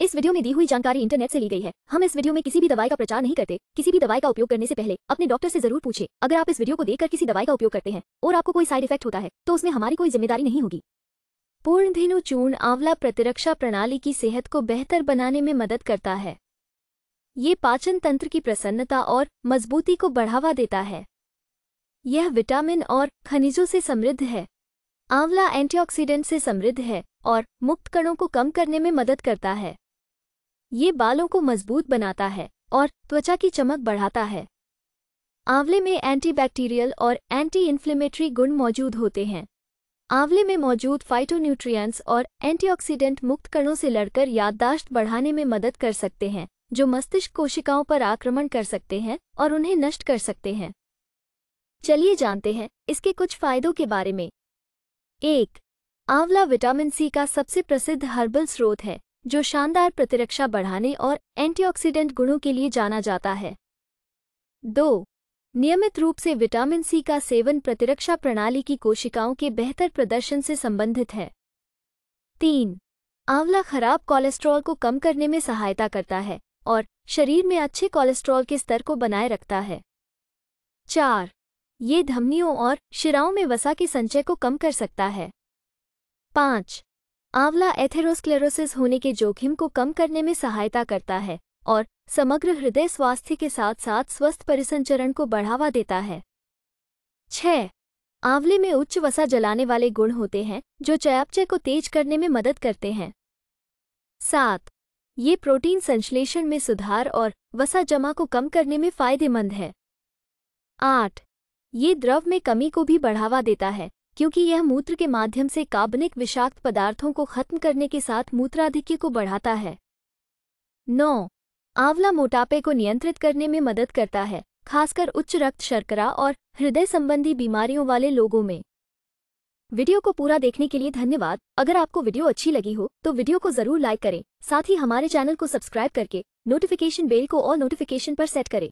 इस वीडियो में दी हुई जानकारी इंटरनेट से ली गई है हम इस वीडियो में किसी भी दवाई का प्रचार नहीं करते किसी भी दवाई का उपयोग करने से पहले अपने डॉक्टर से जरूर पूछे अगर आप इस वीडियो को देखकर किसी दवाई का उपयोग करते हैं और आपको कोई साइड इफेक्ट होता है तो उसमें हमारी कोई जिम्मेदारी नहीं होगी पूर्ण धेनु चूर्ण आंवला प्रतिरक्षा प्रणाली की सेहत को बेहतर बनाने में मदद करता है ये पाचन तंत्र की प्रसन्नता और मजबूती को बढ़ावा देता है यह विटामिन और खनिजों से समृद्ध है आंवला एंटीऑक्सीडेंट से समृद्ध है और मुक्त कणों को कम करने में मदद करता है ये बालों को मजबूत बनाता है और त्वचा की चमक बढ़ाता है आंवले में एंटीबैक्टीरियल और एंटी इन्फ्लेमेटरी गुण मौजूद होते हैं आंवले में मौजूद फाइटोन्यूट्रिएंट्स और एंटीऑक्सीडेंट मुक्त कणों से लड़कर याददाश्त बढ़ाने में मदद कर सकते हैं जो मस्तिष्क कोशिकाओं पर आक्रमण कर सकते हैं और उन्हें नष्ट कर सकते हैं चलिए जानते हैं इसके कुछ फायदों के बारे में एक आंवला विटामिन सी का सबसे प्रसिद्ध हर्बल स्रोत है जो शानदार प्रतिरक्षा बढ़ाने और एंटीऑक्सीडेंट गुणों के लिए जाना जाता है दो नियमित रूप से विटामिन सी का सेवन प्रतिरक्षा प्रणाली की कोशिकाओं के बेहतर प्रदर्शन से संबंधित है तीन आंवला खराब कोलेस्ट्रॉल को कम करने में सहायता करता है और शरीर में अच्छे कोलेस्ट्रॉल के स्तर को बनाए रखता है चार ये धमनियों और शिराओं में वसा के संचय को कम कर सकता है पाँच आंवला एथेरोस्क्लेरोसिस होने के जोखिम को कम करने में सहायता करता है और समग्र हृदय स्वास्थ्य के साथ साथ स्वस्थ परिसंचरण को बढ़ावा देता है छह आंवले में उच्च वसा जलाने वाले गुण होते हैं जो चयापचय को तेज करने में मदद करते हैं सात ये प्रोटीन संश्लेषण में सुधार और वसा जमा को कम करने में फायदेमंद है आठ ये द्रव में कमी को भी बढ़ावा देता है क्योंकि यह मूत्र के माध्यम से कार्बनिक विषाक्त पदार्थों को खत्म करने के साथ मूत्राधिक्य को बढ़ाता है नौ आंवला मोटापे को नियंत्रित करने में मदद करता है खासकर उच्च रक्त शर्करा और हृदय संबंधी बीमारियों वाले लोगों में वीडियो को पूरा देखने के लिए धन्यवाद अगर आपको वीडियो अच्छी लगी हो तो वीडियो को जरूर लाइक करें साथ ही हमारे चैनल को सब्सक्राइब करके नोटिफिकेशन बेल को ऑल नोटिफिकेशन पर सेट करें